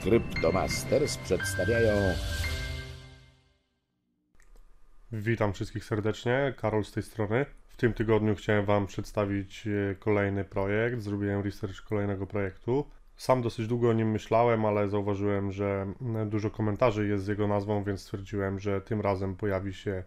Cryptomasters przedstawiają. Witam wszystkich serdecznie, Karol z tej strony. W tym tygodniu chciałem Wam przedstawić e, kolejny projekt. Zrobiłem research kolejnego projektu. Sam dosyć długo o nim myślałem, ale zauważyłem, że e, dużo komentarzy jest z jego nazwą, więc stwierdziłem, że tym razem pojawi się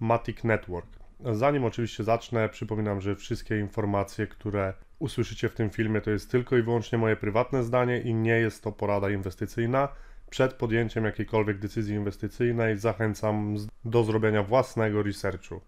Matic Network. Zanim oczywiście zacznę, przypominam, że wszystkie informacje, które usłyszycie w tym filmie, to jest tylko i wyłącznie moje prywatne zdanie i nie jest to porada inwestycyjna. Przed podjęciem jakiejkolwiek decyzji inwestycyjnej zachęcam do zrobienia własnego researchu.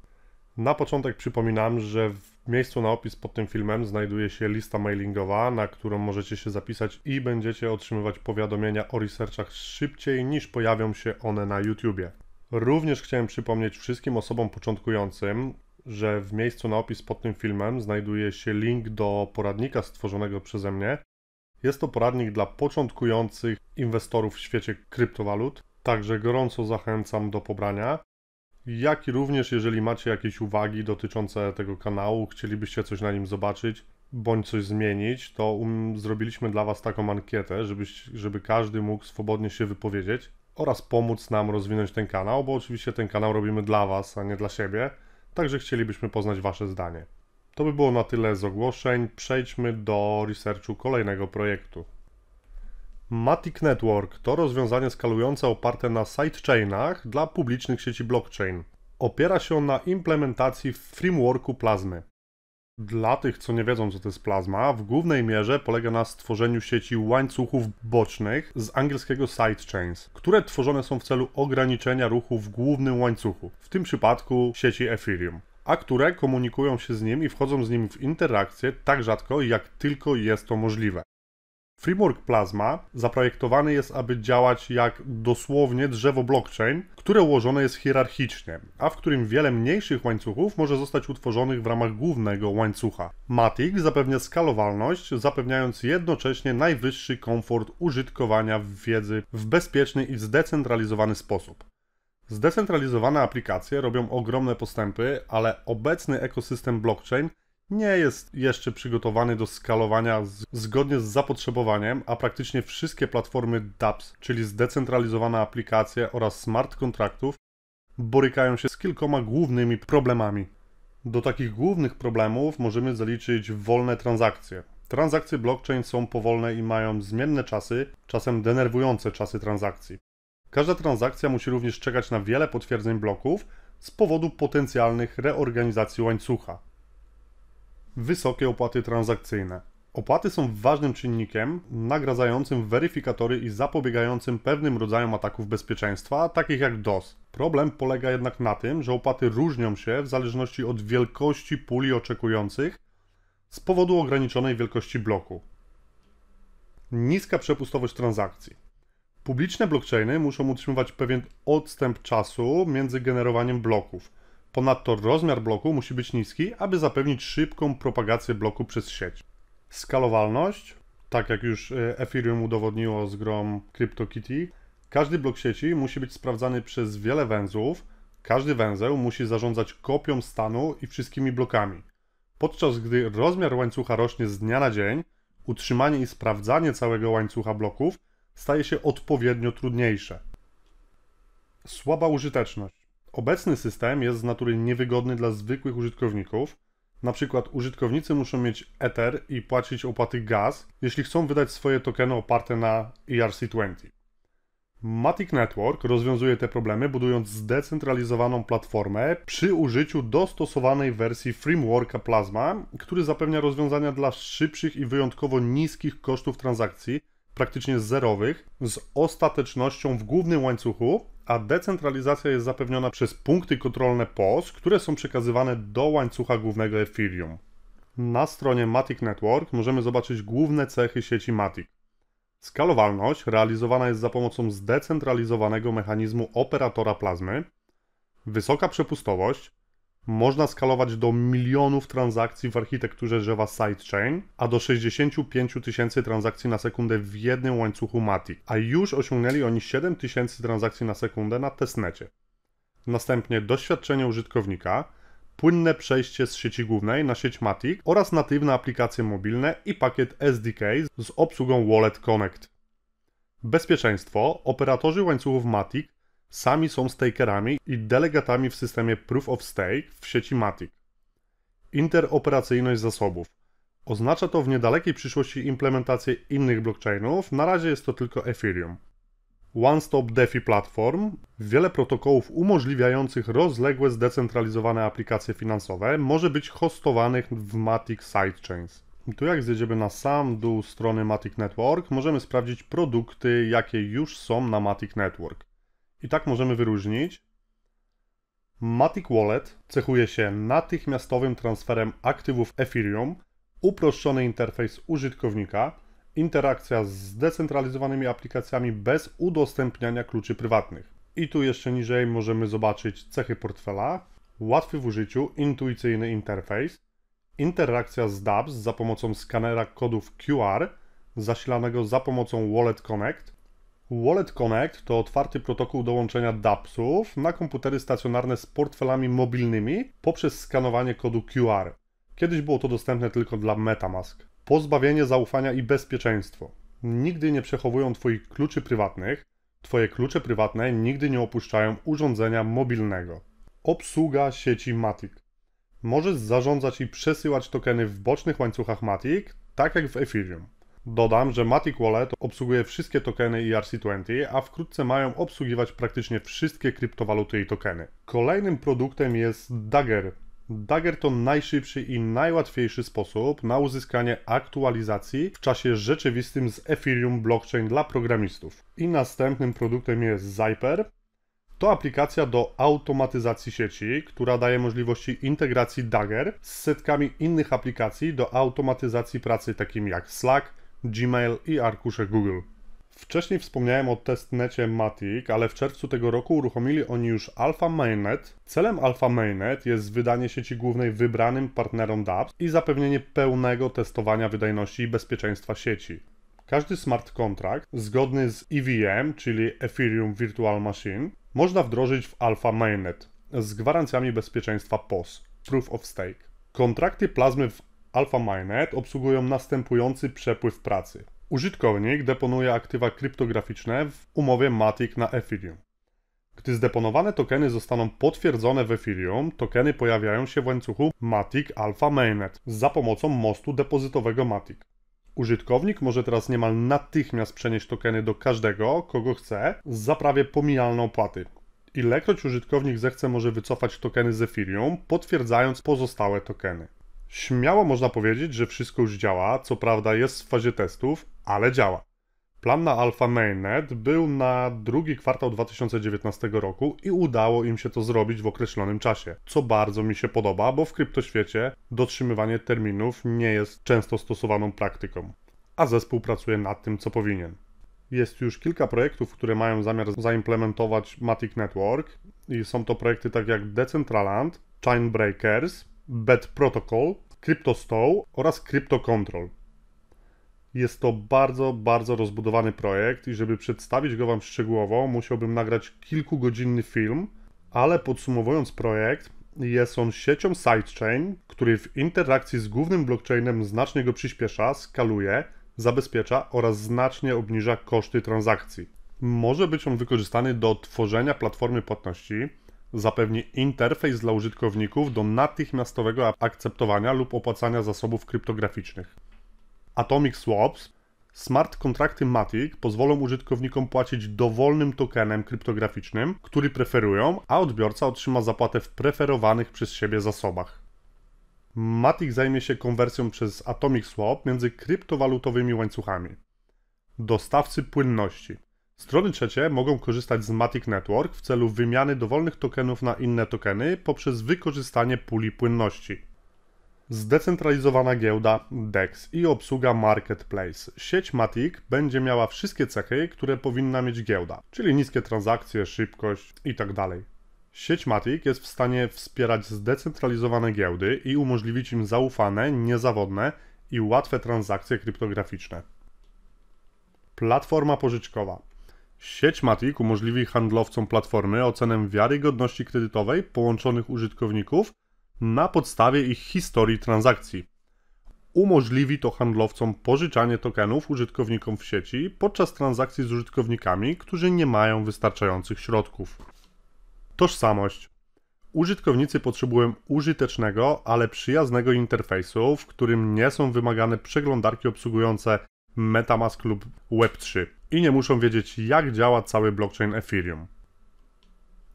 Na początek przypominam, że w miejscu na opis pod tym filmem znajduje się lista mailingowa, na którą możecie się zapisać i będziecie otrzymywać powiadomienia o researchach szybciej niż pojawią się one na YouTubie. Również chciałem przypomnieć wszystkim osobom początkującym, że w miejscu na opis pod tym filmem znajduje się link do poradnika stworzonego przeze mnie. Jest to poradnik dla początkujących inwestorów w świecie kryptowalut, także gorąco zachęcam do pobrania. Jak i również, jeżeli macie jakieś uwagi dotyczące tego kanału, chcielibyście coś na nim zobaczyć bądź coś zmienić, to um, zrobiliśmy dla Was taką ankietę, żeby, żeby każdy mógł swobodnie się wypowiedzieć oraz pomóc nam rozwinąć ten kanał, bo oczywiście ten kanał robimy dla Was, a nie dla siebie także chcielibyśmy poznać Wasze zdanie. To by było na tyle z ogłoszeń. Przejdźmy do researchu kolejnego projektu. Matic Network to rozwiązanie skalujące oparte na sidechainach dla publicznych sieci blockchain. Opiera się on na implementacji frameworku Plazmy. Dla tych, co nie wiedzą, co to jest plazma, w głównej mierze polega na stworzeniu sieci łańcuchów bocznych z angielskiego sidechains, które tworzone są w celu ograniczenia ruchu w głównym łańcuchu, w tym przypadku sieci Ethereum, a które komunikują się z nim i wchodzą z nim w interakcję tak rzadko, jak tylko jest to możliwe. Framework Plasma zaprojektowany jest, aby działać jak dosłownie drzewo blockchain, które ułożone jest hierarchicznie, a w którym wiele mniejszych łańcuchów może zostać utworzonych w ramach głównego łańcucha. Matic zapewnia skalowalność, zapewniając jednocześnie najwyższy komfort użytkowania wiedzy w bezpieczny i zdecentralizowany sposób. Zdecentralizowane aplikacje robią ogromne postępy, ale obecny ekosystem blockchain nie jest jeszcze przygotowany do skalowania z, zgodnie z zapotrzebowaniem, a praktycznie wszystkie platformy dApps, czyli zdecentralizowane aplikacje oraz smart kontraktów, borykają się z kilkoma głównymi problemami. Do takich głównych problemów możemy zaliczyć wolne transakcje. Transakcje blockchain są powolne i mają zmienne czasy, czasem denerwujące czasy transakcji. Każda transakcja musi również czekać na wiele potwierdzeń bloków z powodu potencjalnych reorganizacji łańcucha wysokie opłaty transakcyjne. Opłaty są ważnym czynnikiem nagradzającym weryfikatory i zapobiegającym pewnym rodzajom ataków bezpieczeństwa, takich jak DOS. Problem polega jednak na tym, że opłaty różnią się w zależności od wielkości puli oczekujących z powodu ograniczonej wielkości bloku. Niska przepustowość transakcji. Publiczne blockchainy muszą utrzymywać pewien odstęp czasu między generowaniem bloków Ponadto rozmiar bloku musi być niski, aby zapewnić szybką propagację bloku przez sieć. Skalowalność, tak jak już e, Ethereum udowodniło z grom CryptoKitty, każdy blok sieci musi być sprawdzany przez wiele węzłów. Każdy węzeł musi zarządzać kopią stanu i wszystkimi blokami. Podczas gdy rozmiar łańcucha rośnie z dnia na dzień, utrzymanie i sprawdzanie całego łańcucha bloków staje się odpowiednio trudniejsze. Słaba użyteczność obecny system jest z natury niewygodny dla zwykłych użytkowników. Na przykład użytkownicy muszą mieć Ether i płacić opłaty gaz, jeśli chcą wydać swoje tokeny oparte na ERC20. Matic Network rozwiązuje te problemy budując zdecentralizowaną platformę przy użyciu dostosowanej wersji frameworka Plasma, który zapewnia rozwiązania dla szybszych i wyjątkowo niskich kosztów transakcji, praktycznie zerowych, z ostatecznością w głównym łańcuchu, a decentralizacja jest zapewniona przez punkty kontrolne POS, które są przekazywane do łańcucha głównego Ethereum. Na stronie Matic Network możemy zobaczyć główne cechy sieci Matic. Skalowalność realizowana jest za pomocą zdecentralizowanego mechanizmu operatora plazmy, wysoka przepustowość, można skalować do milionów transakcji w architekturze drzewa sidechain, a do 65 tysięcy transakcji na sekundę w jednym łańcuchu Matic, a już osiągnęli oni 7 tysięcy transakcji na sekundę na testnecie. Następnie doświadczenie użytkownika, płynne przejście z sieci głównej na sieć Matic oraz natywne aplikacje mobilne i pakiet SDK z obsługą Wallet Connect. Bezpieczeństwo. Operatorzy łańcuchów Matic Sami są stakerami i delegatami w systemie Proof of Stake w sieci Matic. Interoperacyjność zasobów. Oznacza to w niedalekiej przyszłości implementację innych blockchainów, na razie jest to tylko Ethereum. One-Stop DeFi Platform, wiele protokołów umożliwiających rozległe zdecentralizowane aplikacje finansowe, może być hostowanych w Matic Sidechains. Tu jak zjedziemy na sam dół strony Matic Network, możemy sprawdzić produkty, jakie już są na Matic Network. I tak możemy wyróżnić. Matic Wallet cechuje się natychmiastowym transferem aktywów Ethereum, uproszczony interfejs użytkownika, interakcja z zdecentralizowanymi aplikacjami bez udostępniania kluczy prywatnych. I tu jeszcze niżej możemy zobaczyć cechy portfela, łatwy w użyciu, intuicyjny interfejs, interakcja z dApps za pomocą skanera kodów QR, zasilanego za pomocą Wallet Connect, Wallet Connect to otwarty protokół dołączenia dApps'ów na komputery stacjonarne z portfelami mobilnymi poprzez skanowanie kodu QR. Kiedyś było to dostępne tylko dla MetaMask. Pozbawienie zaufania i bezpieczeństwo. Nigdy nie przechowują Twoich kluczy prywatnych. Twoje klucze prywatne nigdy nie opuszczają urządzenia mobilnego. Obsługa sieci Matic. Możesz zarządzać i przesyłać tokeny w bocznych łańcuchach Matic, tak jak w Ethereum. Dodam, że Matic Wallet obsługuje wszystkie tokeny ERC20, a wkrótce mają obsługiwać praktycznie wszystkie kryptowaluty i tokeny. Kolejnym produktem jest Dagger. Dagger to najszybszy i najłatwiejszy sposób na uzyskanie aktualizacji w czasie rzeczywistym z Ethereum blockchain dla programistów. I następnym produktem jest Zyper. To aplikacja do automatyzacji sieci, która daje możliwości integracji Dagger z setkami innych aplikacji do automatyzacji pracy takim jak Slack, Gmail i arkusze Google. Wcześniej wspomniałem o testnecie Matic, ale w czerwcu tego roku uruchomili oni już Alpha Mainnet. Celem Alpha Mainnet jest wydanie sieci głównej wybranym partnerom dApps i zapewnienie pełnego testowania wydajności i bezpieczeństwa sieci. Każdy smart contract zgodny z EVM, czyli Ethereum Virtual Machine, można wdrożyć w Alpha Mainnet z gwarancjami bezpieczeństwa POS, Proof of Stake. Kontrakty plazmy w Mainnet obsługują następujący przepływ pracy. Użytkownik deponuje aktywa kryptograficzne w umowie Matic na Ethereum. Gdy zdeponowane tokeny zostaną potwierdzone w Ethereum, tokeny pojawiają się w łańcuchu Matic Alpha Mainnet za pomocą mostu depozytowego Matic. Użytkownik może teraz niemal natychmiast przenieść tokeny do każdego, kogo chce, za prawie pomijalną opłaty. Ilekroć użytkownik zechce, może wycofać tokeny z Ethereum, potwierdzając pozostałe tokeny. Śmiało można powiedzieć, że wszystko już działa, co prawda jest w fazie testów, ale działa. Plan na Alpha Mainnet był na drugi kwartał 2019 roku i udało im się to zrobić w określonym czasie, co bardzo mi się podoba, bo w kryptoświecie dotrzymywanie terminów nie jest często stosowaną praktyką, a zespół pracuje nad tym, co powinien. Jest już kilka projektów, które mają zamiar zaimplementować Matic Network i są to projekty tak jak Decentraland, Chainbreakers. Breakers, BET Protocol, CryptoStow oraz CryptoControl. Jest to bardzo, bardzo rozbudowany projekt i żeby przedstawić go Wam szczegółowo, musiałbym nagrać kilkugodzinny film, ale podsumowując projekt, jest on siecią sidechain, który w interakcji z głównym blockchainem znacznie go przyspiesza, skaluje, zabezpiecza oraz znacznie obniża koszty transakcji. Może być on wykorzystany do tworzenia platformy płatności, zapewni interfejs dla użytkowników do natychmiastowego akceptowania lub opłacania zasobów kryptograficznych. Atomic Swaps Smart kontrakty Matic pozwolą użytkownikom płacić dowolnym tokenem kryptograficznym, który preferują, a odbiorca otrzyma zapłatę w preferowanych przez siebie zasobach. Matic zajmie się konwersją przez Atomic Swap między kryptowalutowymi łańcuchami. Dostawcy płynności. Strony trzecie mogą korzystać z Matic Network w celu wymiany dowolnych tokenów na inne tokeny poprzez wykorzystanie puli płynności. Zdecentralizowana giełda DEX i obsługa Marketplace. Sieć Matic będzie miała wszystkie cechy, które powinna mieć giełda, czyli niskie transakcje, szybkość itd. Tak Sieć Matic jest w stanie wspierać zdecentralizowane giełdy i umożliwić im zaufane, niezawodne i łatwe transakcje kryptograficzne. Platforma pożyczkowa. Sieć Matic umożliwi handlowcom platformy ocenę wiarygodności kredytowej połączonych użytkowników na podstawie ich historii transakcji. Umożliwi to handlowcom pożyczanie tokenów użytkownikom w sieci podczas transakcji z użytkownikami, którzy nie mają wystarczających środków. Tożsamość. Użytkownicy potrzebują użytecznego, ale przyjaznego interfejsu, w którym nie są wymagane przeglądarki obsługujące MetaMask lub Web3 i nie muszą wiedzieć, jak działa cały blockchain Ethereum.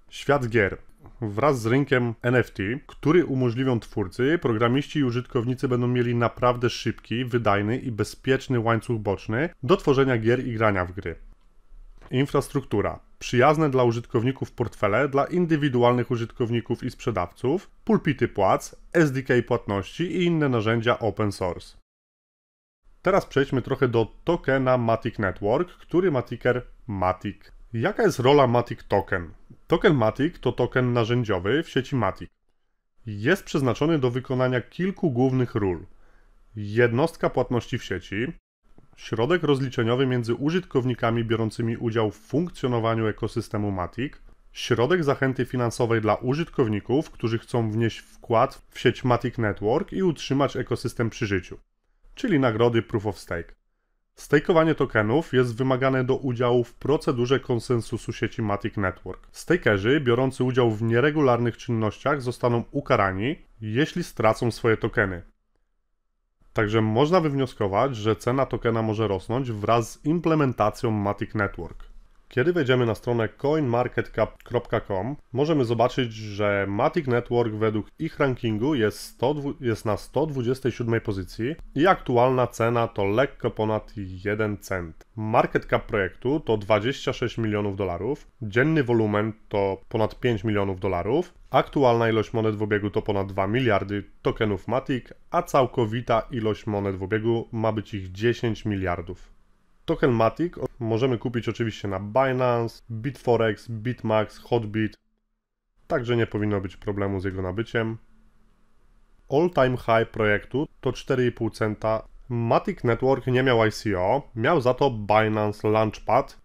Świat gier. Wraz z rynkiem NFT, który umożliwią twórcy, programiści i użytkownicy będą mieli naprawdę szybki, wydajny i bezpieczny łańcuch boczny do tworzenia gier i grania w gry. Infrastruktura. Przyjazne dla użytkowników portfele, dla indywidualnych użytkowników i sprzedawców, pulpity płac, SDK płatności i inne narzędzia open source. Teraz przejdźmy trochę do tokena Matic Network, który ma ticker Matic. Jaka jest rola Matic Token? Token Matic to token narzędziowy w sieci Matic. Jest przeznaczony do wykonania kilku głównych ról. Jednostka płatności w sieci, środek rozliczeniowy między użytkownikami biorącymi udział w funkcjonowaniu ekosystemu Matic, środek zachęty finansowej dla użytkowników, którzy chcą wnieść wkład w sieć Matic Network i utrzymać ekosystem przy życiu czyli nagrody Proof of Stake. Stakeowanie tokenów jest wymagane do udziału w procedurze konsensusu sieci Matic Network. Stakerzy biorący udział w nieregularnych czynnościach zostaną ukarani, jeśli stracą swoje tokeny. Także można wywnioskować, że cena tokena może rosnąć wraz z implementacją Matic Network. Kiedy wejdziemy na stronę coinmarketcap.com, możemy zobaczyć, że Matic Network według ich rankingu jest, 100, jest na 127 pozycji i aktualna cena to lekko ponad 1 cent. Market cap projektu to 26 milionów dolarów, dzienny wolumen to ponad 5 milionów dolarów, aktualna ilość monet w obiegu to ponad 2 miliardy tokenów Matic, a całkowita ilość monet w obiegu ma być ich 10 miliardów. Tokenmatic możemy kupić oczywiście na Binance, Bitforex, Bitmax, Hotbit, także nie powinno być problemu z jego nabyciem. All time high projektu to 4,5 centa. Matic Network nie miał ICO, miał za to Binance Launchpad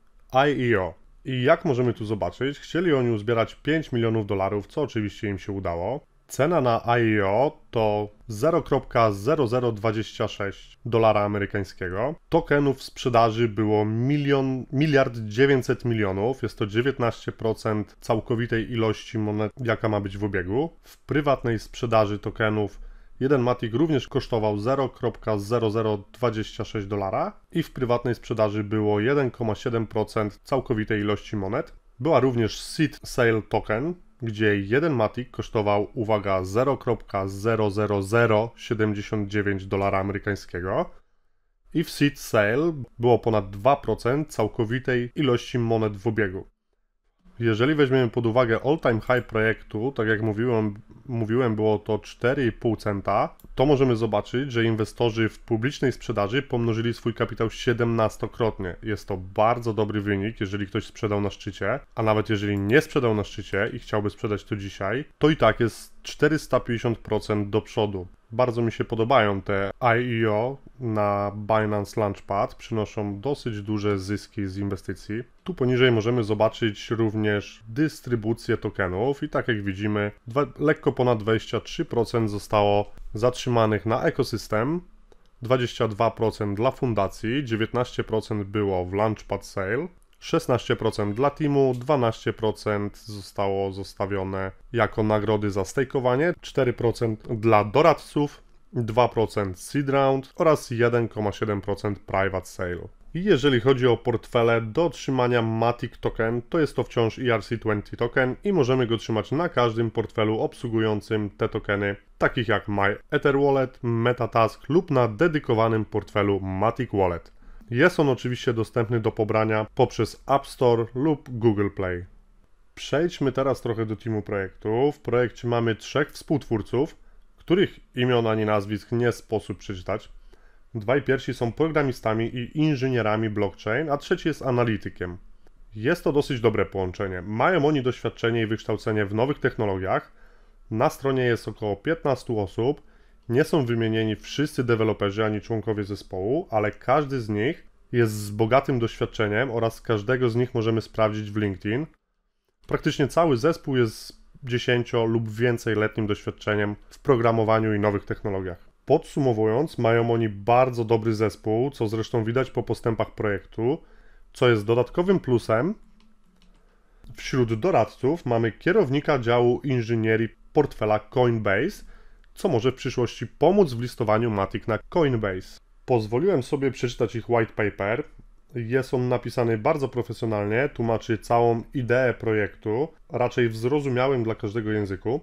IEO. I jak możemy tu zobaczyć, chcieli oni uzbierać 5 milionów dolarów, co oczywiście im się udało. Cena na IEO to 0,0026 dolara amerykańskiego. Tokenów w sprzedaży było milion, miliard 900 milionów. Jest to 19% całkowitej ilości monet, jaka ma być w obiegu. W prywatnej sprzedaży tokenów jeden Matic również kosztował 0,0026 dolara i w prywatnej sprzedaży było 1,7% całkowitej ilości monet. Była również seed sale token, gdzie jeden Matic kosztował, uwaga, 0,00079 dolara amerykańskiego i w seed sale było ponad 2% całkowitej ilości monet w obiegu. Jeżeli weźmiemy pod uwagę all-time high projektu, tak jak mówiłem, mówiłem było to 4,5 centa, to możemy zobaczyć, że inwestorzy w publicznej sprzedaży pomnożyli swój kapitał 17-krotnie. Jest to bardzo dobry wynik, jeżeli ktoś sprzedał na szczycie, a nawet jeżeli nie sprzedał na szczycie i chciałby sprzedać to dzisiaj, to i tak jest 450% do przodu. Bardzo mi się podobają te IEO na Binance Launchpad, przynoszą dosyć duże zyski z inwestycji. Tu poniżej możemy zobaczyć również dystrybucję tokenów i tak jak widzimy, dwa, lekko ponad 23% zostało zatrzymanych na ekosystem, 22% dla fundacji, 19% było w Launchpad Sale, 16% dla teamu, 12% zostało zostawione jako nagrody za stakeowanie, 4% dla doradców, 2% seed round oraz 1,7% private sale. Jeżeli chodzi o portfele do trzymania Matic token, to jest to wciąż ERC20 token i możemy go trzymać na każdym portfelu obsługującym te tokeny, takich jak My Ether Wallet, MetaTask lub na dedykowanym portfelu Matic Wallet. Jest on oczywiście dostępny do pobrania poprzez App Store lub Google Play. Przejdźmy teraz trochę do teamu projektu. W projekcie mamy trzech współtwórców, których imion ani nazwisk nie sposób przeczytać. Dwaj pierwsi są programistami i inżynierami blockchain, a trzeci jest analitykiem. Jest to dosyć dobre połączenie. Mają oni doświadczenie i wykształcenie w nowych technologiach. Na stronie jest około 15 osób nie są wymienieni wszyscy deweloperzy ani członkowie zespołu, ale każdy z nich jest z bogatym doświadczeniem oraz każdego z nich możemy sprawdzić w LinkedIn. Praktycznie cały zespół jest z 10 lub więcej letnim doświadczeniem w programowaniu i nowych technologiach. Podsumowując, mają oni bardzo dobry zespół, co zresztą widać po postępach projektu, co jest dodatkowym plusem. Wśród doradców mamy kierownika działu inżynierii portfela Coinbase – co może w przyszłości pomóc w listowaniu matik na Coinbase. Pozwoliłem sobie przeczytać ich white paper. Jest on napisany bardzo profesjonalnie, tłumaczy całą ideę projektu, raczej w zrozumiałym dla każdego języku.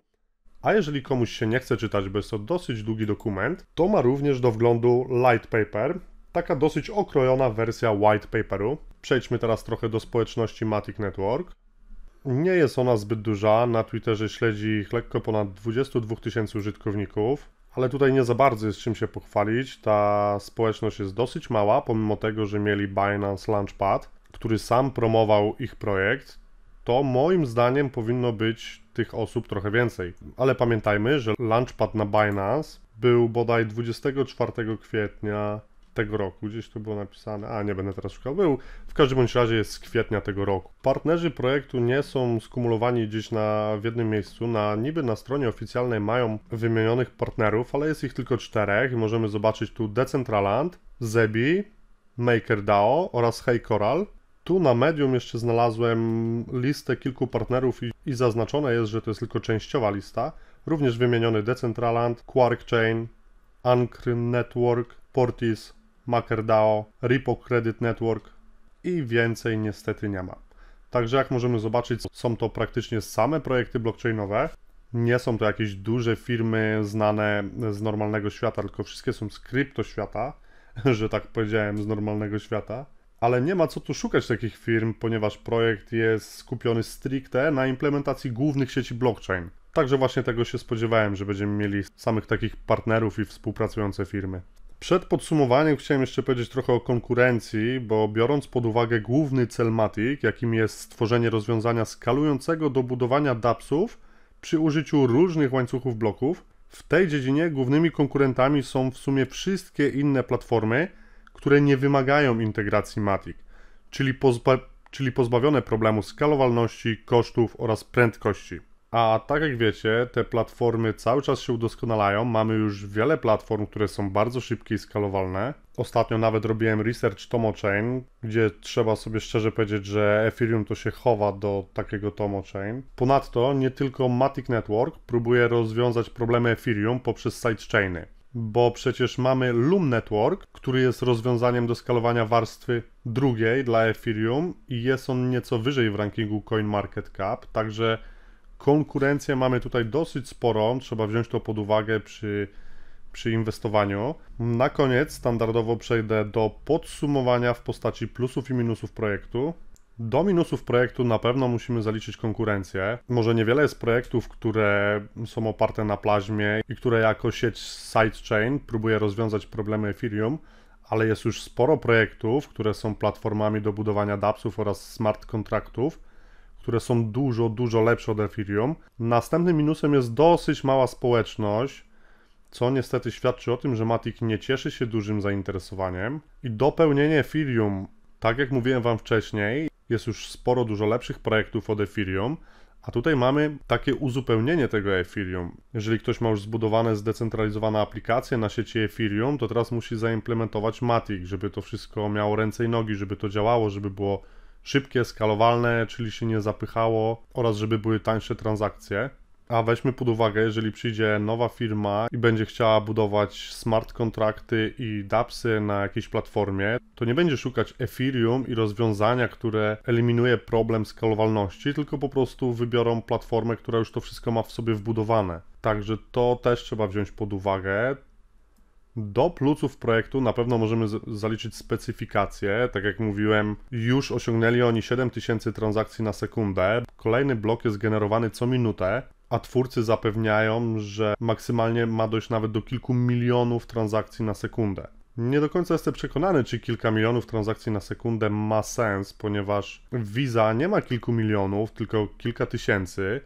A jeżeli komuś się nie chce czytać, bo jest to dosyć długi dokument, to ma również do wglądu light paper, taka dosyć okrojona wersja white paperu. Przejdźmy teraz trochę do społeczności Matic Network. Nie jest ona zbyt duża. Na Twitterze śledzi ich lekko ponad 22 tysięcy użytkowników. Ale tutaj nie za bardzo jest czym się pochwalić. Ta społeczność jest dosyć mała, pomimo tego, że mieli Binance Launchpad, który sam promował ich projekt. To moim zdaniem powinno być tych osób trochę więcej. Ale pamiętajmy, że Launchpad na Binance był bodaj 24 kwietnia tego roku, gdzieś to było napisane, a nie będę teraz szukał, był, w każdym bądź razie jest z kwietnia tego roku. Partnerzy projektu nie są skumulowani gdzieś na, w jednym miejscu, na niby na stronie oficjalnej mają wymienionych partnerów, ale jest ich tylko czterech i możemy zobaczyć tu Decentraland, Zebi, MakerDAO oraz HeyCoral. Tu na medium jeszcze znalazłem listę kilku partnerów i, i zaznaczone jest, że to jest tylko częściowa lista. Również wymieniony Decentraland, Quark Chain, Network, Portis, MakerDAO, Repo Credit Network i więcej niestety nie ma. Także jak możemy zobaczyć, są to praktycznie same projekty blockchainowe. Nie są to jakieś duże firmy znane z normalnego świata, tylko wszystkie są z kryptoświata, że tak powiedziałem, z normalnego świata. Ale nie ma co tu szukać takich firm, ponieważ projekt jest skupiony stricte na implementacji głównych sieci blockchain. Także właśnie tego się spodziewałem, że będziemy mieli samych takich partnerów i współpracujące firmy. Przed podsumowaniem chciałem jeszcze powiedzieć trochę o konkurencji, bo biorąc pod uwagę główny cel Matic, jakim jest stworzenie rozwiązania skalującego do budowania DApps'ów przy użyciu różnych łańcuchów bloków, w tej dziedzinie głównymi konkurentami są w sumie wszystkie inne platformy, które nie wymagają integracji Matic, czyli, pozba czyli pozbawione problemu skalowalności, kosztów oraz prędkości. A tak jak wiecie, te platformy cały czas się udoskonalają. Mamy już wiele platform, które są bardzo szybkie i skalowalne. Ostatnio nawet robiłem research TomoChain, gdzie trzeba sobie szczerze powiedzieć, że Ethereum to się chowa do takiego TomoChain. Ponadto nie tylko Matic Network próbuje rozwiązać problemy Ethereum poprzez sidechainy bo przecież mamy Loom Network, który jest rozwiązaniem do skalowania warstwy drugiej dla Ethereum i jest on nieco wyżej w rankingu CoinMarketCap, także Konkurencję mamy tutaj dosyć sporą, trzeba wziąć to pod uwagę przy, przy inwestowaniu. Na koniec standardowo przejdę do podsumowania w postaci plusów i minusów projektu. Do minusów projektu na pewno musimy zaliczyć konkurencję. Może niewiele jest projektów, które są oparte na plaźmie i które jako sieć sidechain próbuje rozwiązać problemy Ethereum, ale jest już sporo projektów, które są platformami do budowania dAppsów oraz smart kontraktów, które są dużo, dużo lepsze od Ethereum. Następnym minusem jest dosyć mała społeczność, co niestety świadczy o tym, że Matic nie cieszy się dużym zainteresowaniem. I dopełnienie Ethereum, tak jak mówiłem Wam wcześniej, jest już sporo dużo lepszych projektów od Ethereum, a tutaj mamy takie uzupełnienie tego Ethereum. Jeżeli ktoś ma już zbudowane, zdecentralizowane aplikacje na sieci Ethereum, to teraz musi zaimplementować Matic, żeby to wszystko miało ręce i nogi, żeby to działało, żeby było szybkie, skalowalne, czyli się nie zapychało oraz żeby były tańsze transakcje. A weźmy pod uwagę, jeżeli przyjdzie nowa firma i będzie chciała budować smart kontrakty i DAPSy na jakiejś platformie, to nie będzie szukać Ethereum i rozwiązania, które eliminuje problem skalowalności, tylko po prostu wybiorą platformę, która już to wszystko ma w sobie wbudowane. Także to też trzeba wziąć pod uwagę. Do pluców projektu na pewno możemy zaliczyć specyfikacje. Tak jak mówiłem, już osiągnęli oni 7000 transakcji na sekundę. Kolejny blok jest generowany co minutę, a twórcy zapewniają, że maksymalnie ma dojść nawet do kilku milionów transakcji na sekundę. Nie do końca jestem przekonany, czy kilka milionów transakcji na sekundę ma sens, ponieważ Visa nie ma kilku milionów, tylko kilka tysięcy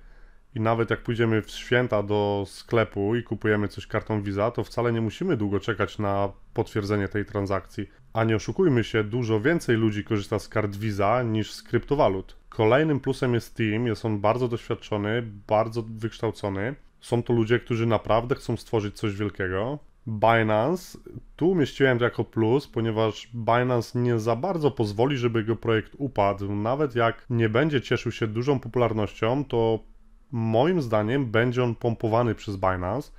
i nawet jak pójdziemy w święta do sklepu i kupujemy coś kartą Visa, to wcale nie musimy długo czekać na potwierdzenie tej transakcji. A nie oszukujmy się, dużo więcej ludzi korzysta z kart Visa niż z kryptowalut. Kolejnym plusem jest Team, jest on bardzo doświadczony, bardzo wykształcony. Są to ludzie, którzy naprawdę chcą stworzyć coś wielkiego. Binance, tu umieściłem to jako plus, ponieważ Binance nie za bardzo pozwoli, żeby jego projekt upadł. Nawet jak nie będzie cieszył się dużą popularnością, to moim zdaniem będzie on pompowany przez Binance.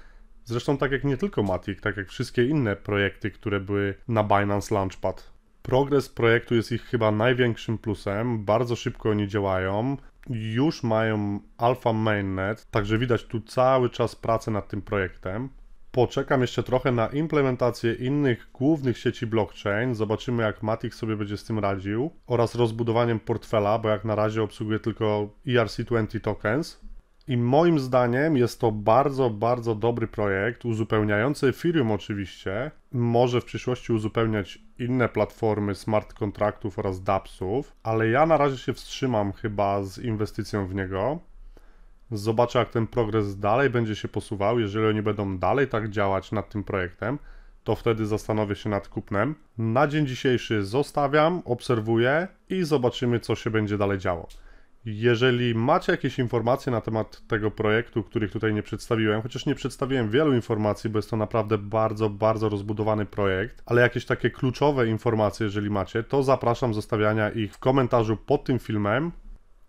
Zresztą tak jak nie tylko Matic, tak jak wszystkie inne projekty, które były na Binance Launchpad. Progres projektu jest ich chyba największym plusem, bardzo szybko oni działają, już mają alpha mainnet, także widać tu cały czas pracę nad tym projektem. Poczekam jeszcze trochę na implementację innych głównych sieci blockchain, zobaczymy jak Matic sobie będzie z tym radził oraz rozbudowaniem portfela, bo jak na razie obsługuje tylko ERC20 tokens, i moim zdaniem jest to bardzo, bardzo dobry projekt, uzupełniający Ethereum oczywiście. Może w przyszłości uzupełniać inne platformy smart kontraktów oraz DAPSów, ale ja na razie się wstrzymam chyba z inwestycją w niego. Zobaczę, jak ten progres dalej będzie się posuwał. Jeżeli oni będą dalej tak działać nad tym projektem, to wtedy zastanowię się nad kupnem. Na dzień dzisiejszy zostawiam, obserwuję i zobaczymy, co się będzie dalej działo. Jeżeli macie jakieś informacje na temat tego projektu, których tutaj nie przedstawiłem, chociaż nie przedstawiłem wielu informacji, bo jest to naprawdę bardzo, bardzo rozbudowany projekt, ale jakieś takie kluczowe informacje, jeżeli macie, to zapraszam zostawiania ich w komentarzu pod tym filmem.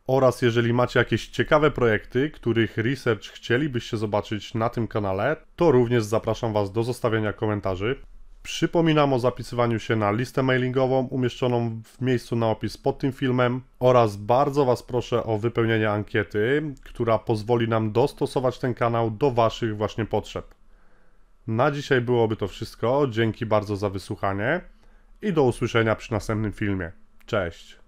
Oraz jeżeli macie jakieś ciekawe projekty, których research chcielibyście zobaczyć na tym kanale, to również zapraszam Was do zostawiania komentarzy. Przypominam o zapisywaniu się na listę mailingową umieszczoną w miejscu na opis pod tym filmem oraz bardzo Was proszę o wypełnienie ankiety, która pozwoli nam dostosować ten kanał do Waszych właśnie potrzeb. Na dzisiaj byłoby to wszystko. Dzięki bardzo za wysłuchanie i do usłyszenia przy następnym filmie. Cześć!